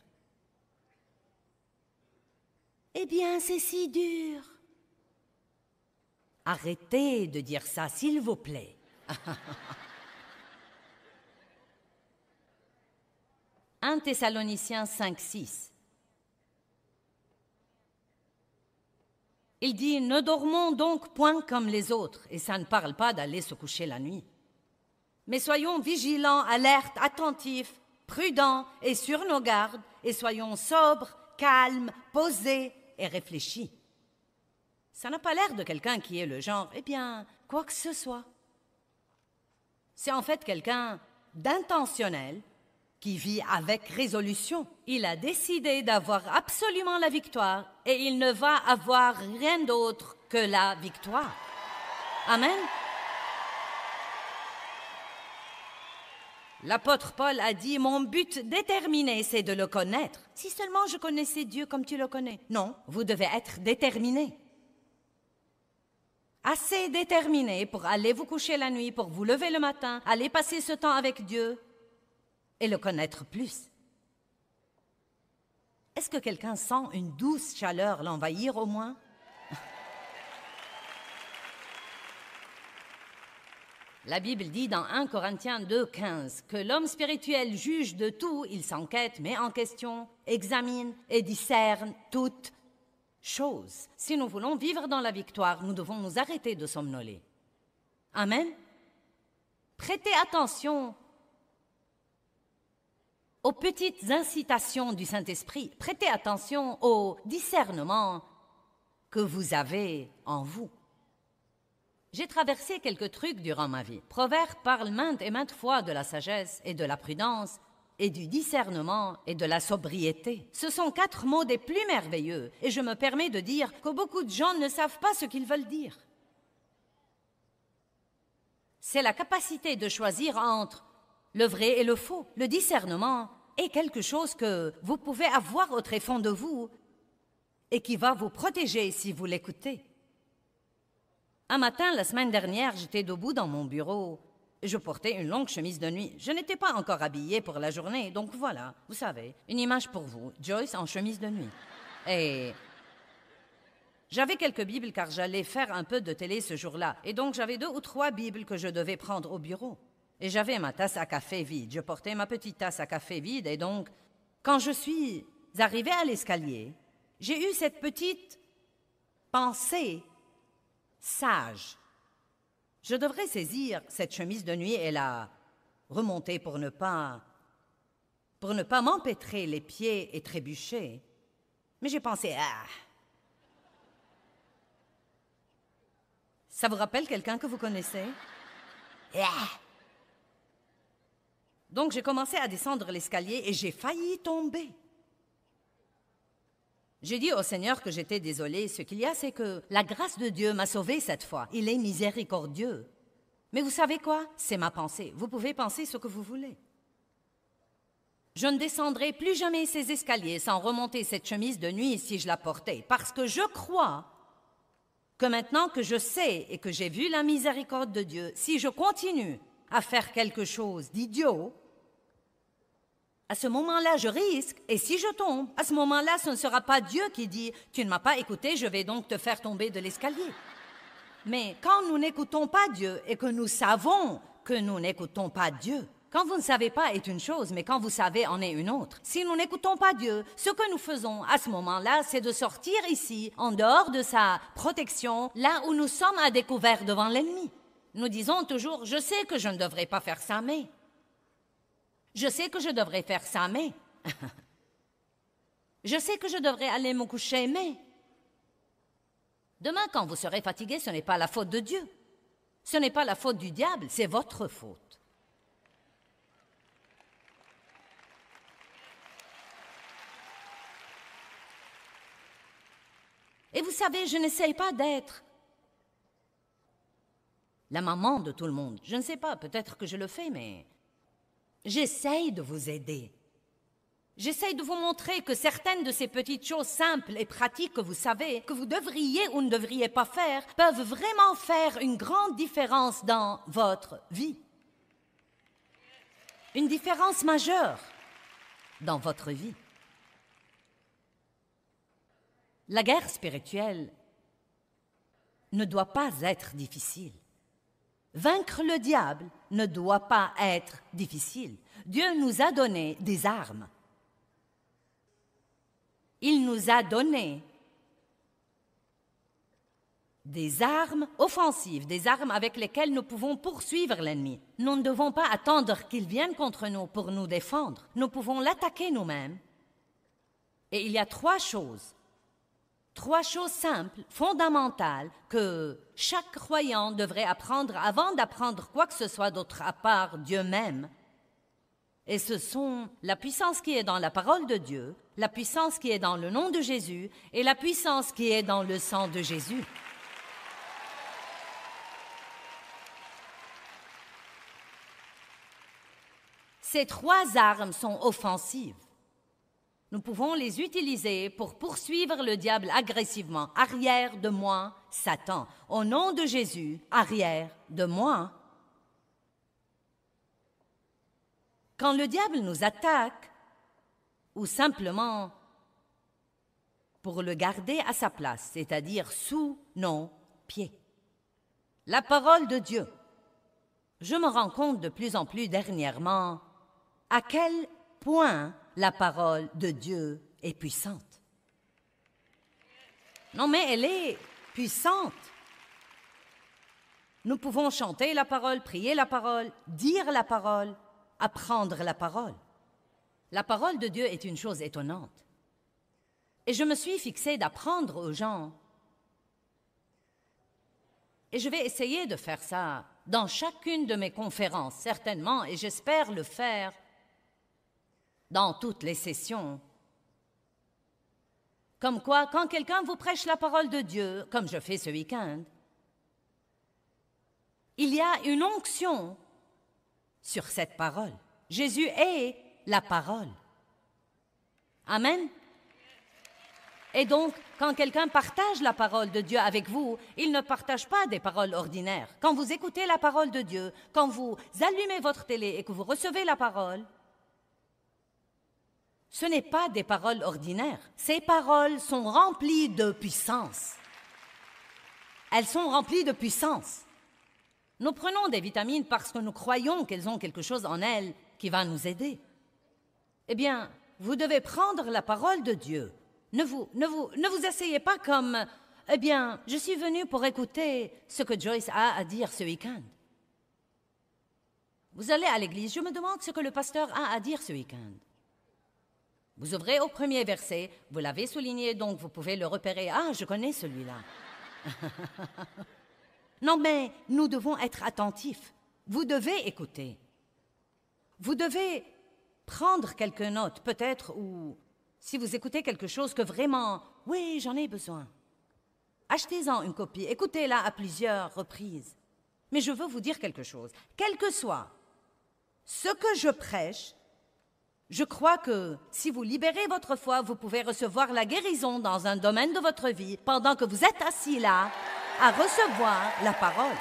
Eh bien, c'est si dur. Arrêtez de dire ça, s'il vous plaît. 1 Thessaloniciens 5-6. Il dit Ne dormons donc point comme les autres, et ça ne parle pas d'aller se coucher la nuit. Mais soyons vigilants, alertes, attentifs, prudents et sur nos gardes, et soyons sobres, calmes, posés et réfléchis. Ça n'a pas l'air de quelqu'un qui est le genre, eh bien, quoi que ce soit. C'est en fait quelqu'un d'intentionnel qui vit avec résolution. Il a décidé d'avoir absolument la victoire et il ne va avoir rien d'autre que la victoire. Amen. L'apôtre Paul a dit, mon but déterminé, c'est de le connaître. Si seulement je connaissais Dieu comme tu le connais. Non, vous devez être déterminé assez déterminé pour aller vous coucher la nuit, pour vous lever le matin, aller passer ce temps avec Dieu et le connaître plus. Est-ce que quelqu'un sent une douce chaleur l'envahir au moins La Bible dit dans 1 Corinthiens 2,15 que l'homme spirituel juge de tout, il s'enquête, met en question, examine et discerne toutes chose. Si nous voulons vivre dans la victoire, nous devons nous arrêter de somnoler. Amen. Prêtez attention aux petites incitations du Saint-Esprit. Prêtez attention au discernement que vous avez en vous. J'ai traversé quelques trucs durant ma vie. Proverbe parle maintes et maintes fois de la sagesse et de la prudence, et du discernement et de la sobriété. Ce sont quatre mots des plus merveilleux, et je me permets de dire que beaucoup de gens ne savent pas ce qu'ils veulent dire. C'est la capacité de choisir entre le vrai et le faux. Le discernement est quelque chose que vous pouvez avoir au tréfonds de vous et qui va vous protéger si vous l'écoutez. Un matin, la semaine dernière, j'étais debout dans mon bureau je portais une longue chemise de nuit. Je n'étais pas encore habillée pour la journée, donc voilà, vous savez, une image pour vous, Joyce en chemise de nuit. Et j'avais quelques Bibles car j'allais faire un peu de télé ce jour-là, et donc j'avais deux ou trois Bibles que je devais prendre au bureau. Et j'avais ma tasse à café vide, je portais ma petite tasse à café vide, et donc, quand je suis arrivée à l'escalier, j'ai eu cette petite pensée sage je devrais saisir cette chemise de nuit et la remonter pour ne pas pour ne pas m'empêtrer les pieds et trébucher. Mais j'ai pensé ah. Ça vous rappelle quelqu'un que vous connaissez ah. Donc j'ai commencé à descendre l'escalier et j'ai failli tomber. J'ai dit au Seigneur que j'étais désolé. Ce qu'il y a, c'est que la grâce de Dieu m'a sauvé cette fois. Il est miséricordieux. Mais vous savez quoi C'est ma pensée. Vous pouvez penser ce que vous voulez. Je ne descendrai plus jamais ces escaliers sans remonter cette chemise de nuit si je la portais, parce que je crois que maintenant que je sais et que j'ai vu la miséricorde de Dieu, si je continue à faire quelque chose d'idiot, à ce moment-là, je risque. Et si je tombe, à ce moment-là, ce ne sera pas Dieu qui dit ⁇ Tu ne m'as pas écouté, je vais donc te faire tomber de l'escalier ⁇ Mais quand nous n'écoutons pas Dieu et que nous savons que nous n'écoutons pas Dieu, quand vous ne savez pas est une chose, mais quand vous savez en est une autre. Si nous n'écoutons pas Dieu, ce que nous faisons à ce moment-là, c'est de sortir ici, en dehors de sa protection, là où nous sommes à découvert devant l'ennemi. Nous disons toujours ⁇ Je sais que je ne devrais pas faire ça, mais ⁇ je sais que je devrais faire ça, mais... je sais que je devrais aller me coucher, mais... Demain, quand vous serez fatigué, ce n'est pas la faute de Dieu. Ce n'est pas la faute du diable, c'est votre faute. Et vous savez, je n'essaye pas d'être la maman de tout le monde. Je ne sais pas, peut-être que je le fais, mais J'essaye de vous aider. J'essaye de vous montrer que certaines de ces petites choses simples et pratiques que vous savez, que vous devriez ou ne devriez pas faire, peuvent vraiment faire une grande différence dans votre vie. Une différence majeure dans votre vie. La guerre spirituelle ne doit pas être difficile. Vaincre le diable ne doit pas être difficile. Dieu nous a donné des armes. Il nous a donné des armes offensives, des armes avec lesquelles nous pouvons poursuivre l'ennemi. Nous ne devons pas attendre qu'il vienne contre nous pour nous défendre. Nous pouvons l'attaquer nous-mêmes. Et il y a trois choses trois choses simples, fondamentales, que chaque croyant devrait apprendre avant d'apprendre quoi que ce soit d'autre à part Dieu même. Et ce sont la puissance qui est dans la parole de Dieu, la puissance qui est dans le nom de Jésus et la puissance qui est dans le sang de Jésus. Ces trois armes sont offensives. Nous pouvons les utiliser pour poursuivre le diable agressivement. Arrière de moi, Satan. Au nom de Jésus, arrière de moi. Quand le diable nous attaque, ou simplement pour le garder à sa place, c'est-à-dire sous nos pieds. La parole de Dieu. Je me rends compte de plus en plus dernièrement à quel point la parole de Dieu est puissante. Non, mais elle est puissante. Nous pouvons chanter la parole, prier la parole, dire la parole, apprendre la parole. La parole de Dieu est une chose étonnante. Et je me suis fixé d'apprendre aux gens. Et je vais essayer de faire ça dans chacune de mes conférences, certainement, et j'espère le faire dans toutes les sessions. Comme quoi, quand quelqu'un vous prêche la parole de Dieu, comme je fais ce week-end, il y a une onction sur cette parole. Jésus est la parole. Amen. Et donc, quand quelqu'un partage la parole de Dieu avec vous, il ne partage pas des paroles ordinaires. Quand vous écoutez la parole de Dieu, quand vous allumez votre télé et que vous recevez la parole, ce n'est pas des paroles ordinaires. Ces paroles sont remplies de puissance. Elles sont remplies de puissance. Nous prenons des vitamines parce que nous croyons qu'elles ont quelque chose en elles qui va nous aider. Eh bien, vous devez prendre la parole de Dieu. Ne vous, ne vous, ne vous asseyez pas comme Eh bien, je suis venu pour écouter ce que Joyce a à dire ce week-end. Vous allez à l'église, je me demande ce que le pasteur a à dire ce week-end. Vous ouvrez au premier verset, vous l'avez souligné, donc vous pouvez le repérer. Ah, je connais celui-là. non, mais nous devons être attentifs. Vous devez écouter. Vous devez prendre quelques notes, peut-être, ou si vous écoutez quelque chose que vraiment, oui, j'en ai besoin. Achetez-en une copie, écoutez-la à plusieurs reprises. Mais je veux vous dire quelque chose. Quel que soit ce que je prêche, je crois que si vous libérez votre foi, vous pouvez recevoir la guérison dans un domaine de votre vie pendant que vous êtes assis là à recevoir la parole.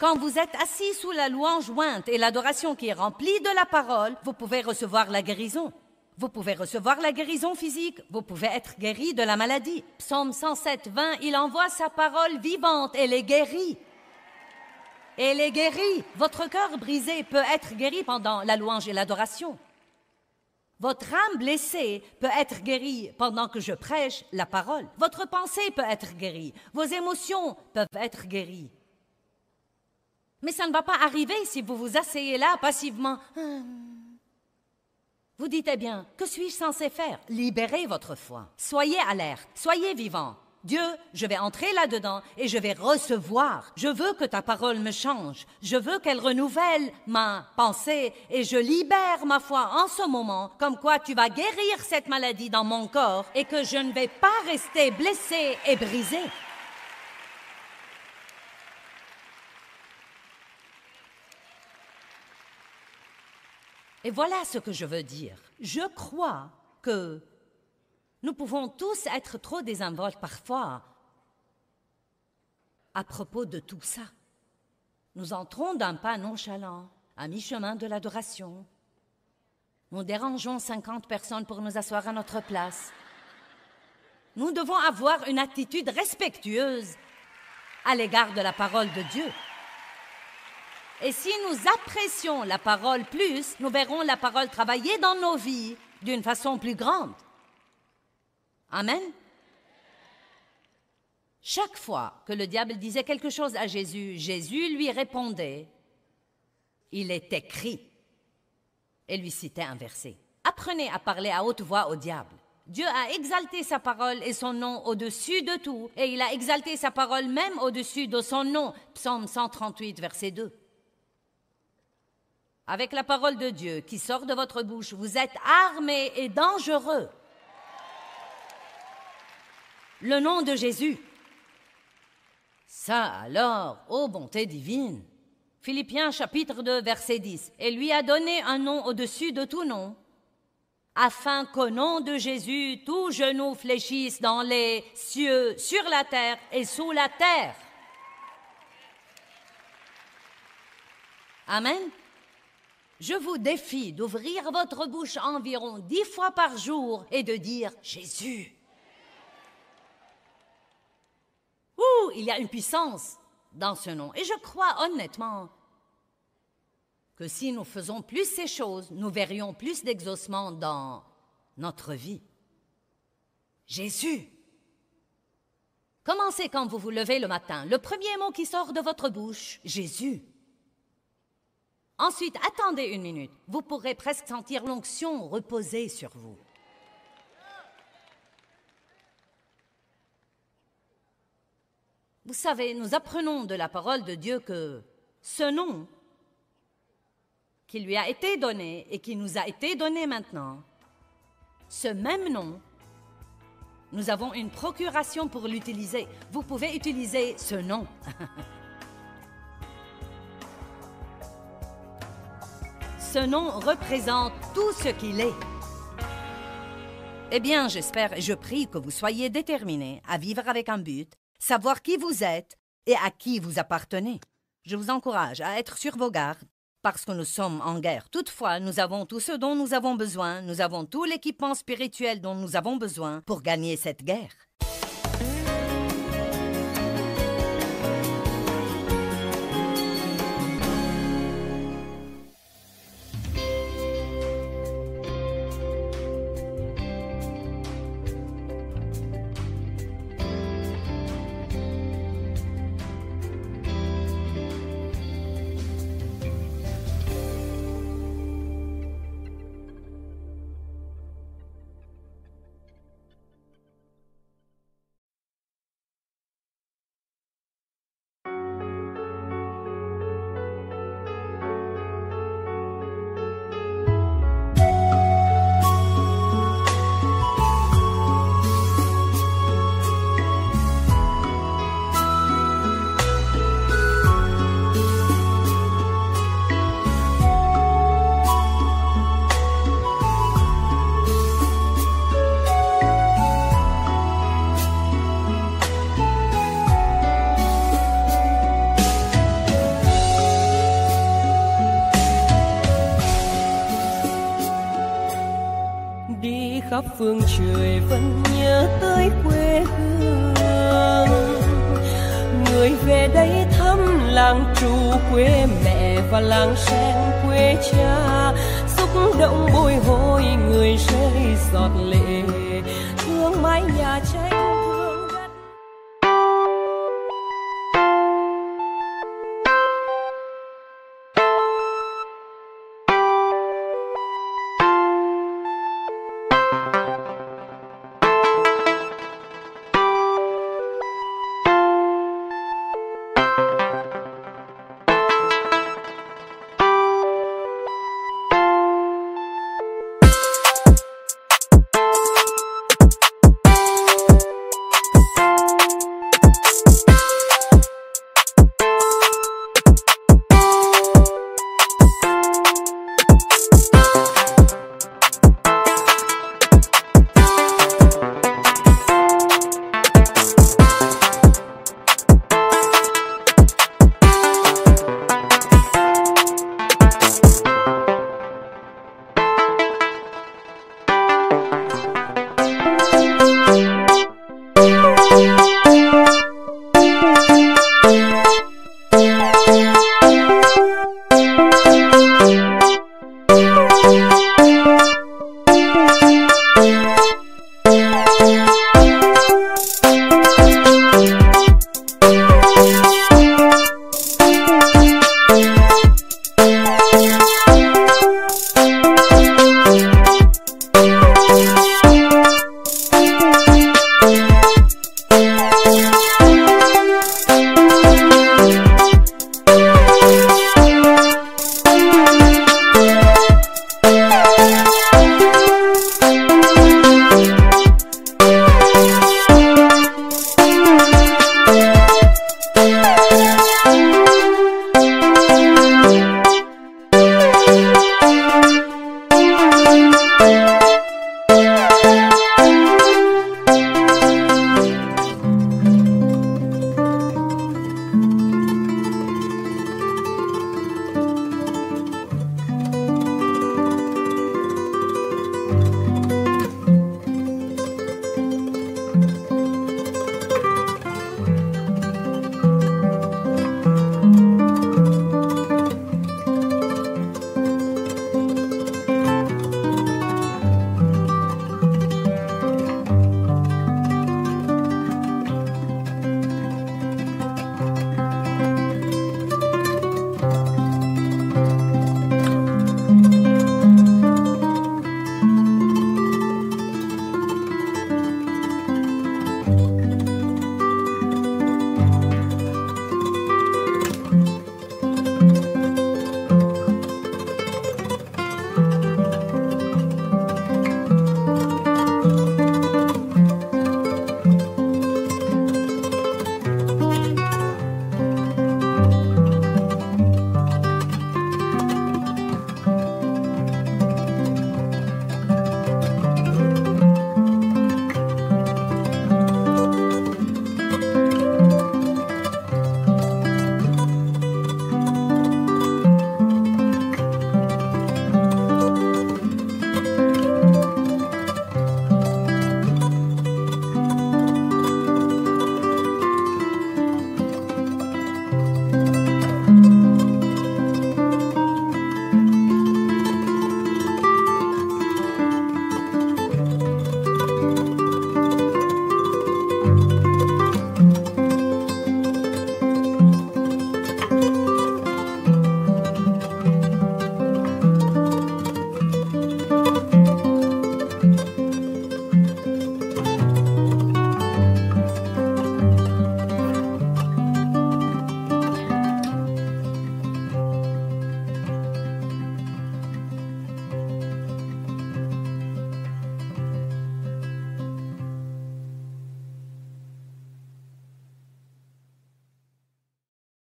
Quand vous êtes assis sous la louange jointe et l'adoration qui est remplie de la parole, vous pouvez recevoir la guérison. Vous pouvez recevoir la guérison physique, vous pouvez être guéri de la maladie. Psaume 107, 20, il envoie sa parole vivante et les guérit elle est guérie. Votre cœur brisé peut être guéri pendant la louange et l'adoration. Votre âme blessée peut être guérie pendant que je prêche la parole. Votre pensée peut être guérie. Vos émotions peuvent être guéries. Mais ça ne va pas arriver si vous vous asseyez là passivement. Vous dites, eh bien, que suis-je censé faire Libérez votre foi. Soyez alerte, soyez vivant. Dieu, je vais entrer là-dedans et je vais recevoir. Je veux que ta parole me change. Je veux qu'elle renouvelle ma pensée et je libère ma foi en ce moment, comme quoi tu vas guérir cette maladie dans mon corps et que je ne vais pas rester blessé et brisé. Et voilà ce que je veux dire. Je crois que nous pouvons tous être trop désinvoltes parfois. À propos de tout ça, nous entrons d'un pas nonchalant, à mi-chemin de l'adoration. Nous dérangeons 50 personnes pour nous asseoir à notre place. Nous devons avoir une attitude respectueuse à l'égard de la parole de Dieu. Et si nous apprécions la parole plus, nous verrons la parole travailler dans nos vies d'une façon plus grande. Amen Chaque fois que le diable disait quelque chose à Jésus, Jésus lui répondait, il est écrit, et lui citait un verset. Apprenez à parler à haute voix au diable. Dieu a exalté sa parole et son nom au-dessus de tout, et il a exalté sa parole même au-dessus de son nom. Psaume 138, verset 2. Avec la parole de Dieu qui sort de votre bouche, vous êtes armés et dangereux le nom de Jésus. Ça alors, ô bonté divine. Philippiens chapitre 2 verset 10. Et lui a donné un nom au-dessus de tout nom, afin qu'au nom de Jésus, tout genou fléchisse dans les cieux, sur la terre et sous la terre. Amen. Je vous défie d'ouvrir votre bouche environ dix fois par jour et de dire Jésus. il y a une puissance dans ce nom. Et je crois honnêtement que si nous faisons plus ces choses, nous verrions plus d'exaucement dans notre vie. Jésus. Commencez quand vous vous levez le matin. Le premier mot qui sort de votre bouche, Jésus. Ensuite, attendez une minute. Vous pourrez presque sentir l'onction reposer sur vous. Vous savez, nous apprenons de la parole de Dieu que ce nom qui lui a été donné et qui nous a été donné maintenant, ce même nom, nous avons une procuration pour l'utiliser. Vous pouvez utiliser ce nom. ce nom représente tout ce qu'il est. Eh bien, j'espère et je prie que vous soyez déterminés à vivre avec un but savoir qui vous êtes et à qui vous appartenez. Je vous encourage à être sur vos gardes parce que nous sommes en guerre. Toutefois, nous avons tout ce dont nous avons besoin, nous avons tout l'équipement spirituel dont nous avons besoin pour gagner cette guerre. phương trời vẫn nhớ tới quê hương người về đây thăm làng trù quê mẹ và làng sen quê cha xúc động bồi hồi người rơi giọt lệ thương mái nhà cha